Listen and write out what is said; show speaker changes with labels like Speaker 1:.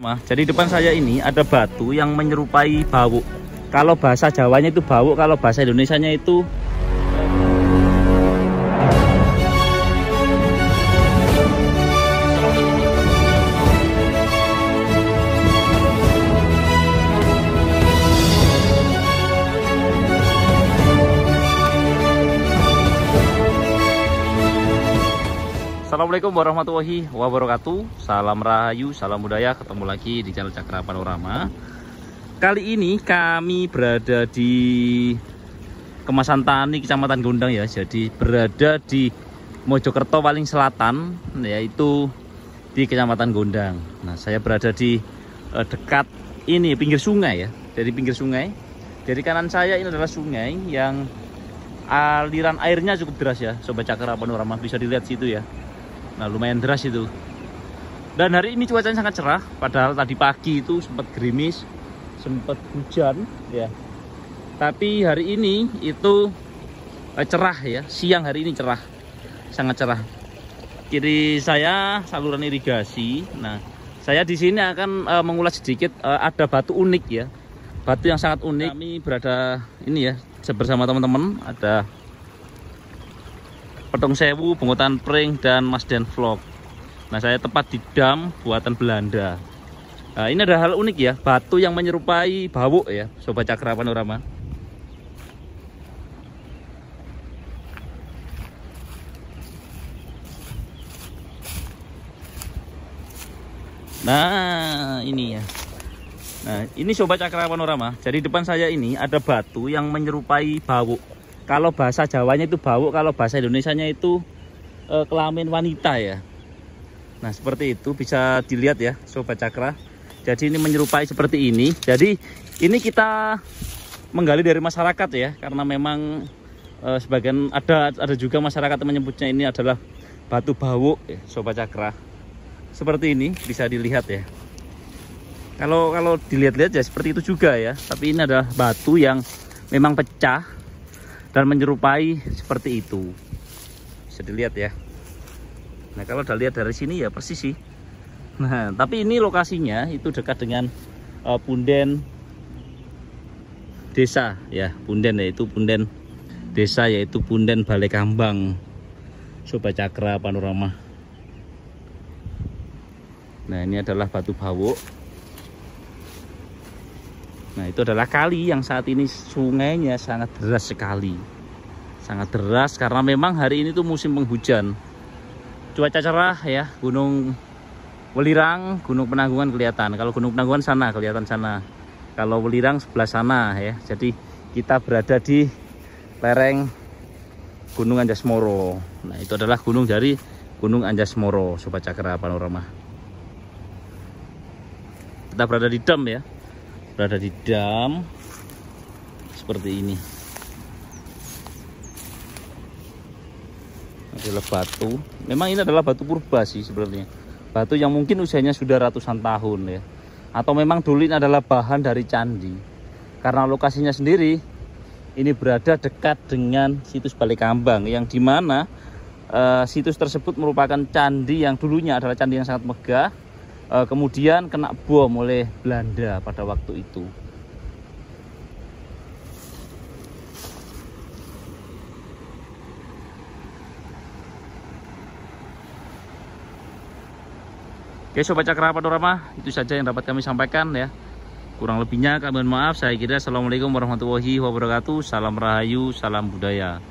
Speaker 1: Jadi depan saya ini ada batu yang menyerupai bau. Kalau bahasa Jawanya itu bau, kalau bahasa Indonesianya itu Assalamualaikum warahmatullahi wabarakatuh Salam Rahayu, salam budaya Ketemu lagi di channel Cakra Panorama Kali ini kami berada di Kemasan Tani, Kecamatan Gondang ya Jadi berada di Mojokerto paling selatan Yaitu di Kecamatan Gondang Nah saya berada di eh, dekat ini, pinggir sungai ya Dari pinggir sungai Dari kanan saya ini adalah sungai yang aliran airnya cukup deras ya Sobat Cakra Panorama bisa dilihat situ ya Nah lumayan deras itu. Dan hari ini cuacanya sangat cerah. Padahal tadi pagi itu sempat gerimis, sempat hujan, ya. Tapi hari ini itu eh, cerah ya. Siang hari ini cerah, sangat cerah. Kiri saya saluran irigasi. Nah, saya di sini akan eh, mengulas sedikit eh, ada batu unik ya. Batu yang sangat unik. Kami berada ini ya bersama teman-teman ada Petung Sewu, Bungutan Pring, dan Mas Den Vlog. Nah, saya tepat di dam buatan Belanda. Nah, ini ada hal unik ya, batu yang menyerupai bawuk ya, Sobat Cakra Panorama. Nah, ini ya. Nah, ini Sobat Cakra Panorama. Jadi depan saya ini ada batu yang menyerupai bawuk kalau bahasa Jawanya itu bau kalau bahasa Indonesia-nya itu e, kelamin wanita ya nah seperti itu bisa dilihat ya sobat cakra jadi ini menyerupai seperti ini jadi ini kita menggali dari masyarakat ya karena memang e, sebagian ada ada juga masyarakat menyebutnya ini adalah batu bau. ya, sobat cakra seperti ini bisa dilihat ya kalau kalau dilihat-lihat ya seperti itu juga ya tapi ini adalah batu yang memang pecah dan menyerupai seperti itu bisa dilihat ya nah kalau udah lihat dari sini ya persis sih nah tapi ini lokasinya itu dekat dengan uh, punden desa ya punden yaitu punden desa yaitu punden balai kambang sobat cakra panorama nah ini adalah batu bawuk Nah itu adalah kali yang saat ini sungainya sangat deras sekali Sangat deras karena memang hari ini tuh musim penghujan Cuaca cerah ya Gunung Welirang, Gunung Penanggungan kelihatan Kalau Gunung Penanggungan sana kelihatan sana Kalau Welirang sebelah sana ya Jadi kita berada di lereng Gunung Anjas Moro Nah itu adalah gunung dari Gunung Anjas Moro Sobat Cakra Panorama Kita berada di dam ya berada di dam seperti ini adalah batu memang ini adalah batu purba sih sebenarnya batu yang mungkin usianya sudah ratusan tahun ya atau memang dulu ini adalah bahan dari candi karena lokasinya sendiri ini berada dekat dengan situs Balikambang yang dimana uh, eh, situs tersebut merupakan candi yang dulunya adalah candi yang sangat megah Eh, kemudian kena bom oleh Belanda pada waktu itu. Oke Sobat Cakra Panorama, itu saja yang dapat kami sampaikan ya. Kurang lebihnya kami mohon maaf. Saya kira Assalamualaikum warahmatullahi wabarakatuh. Salam Rahayu, salam budaya.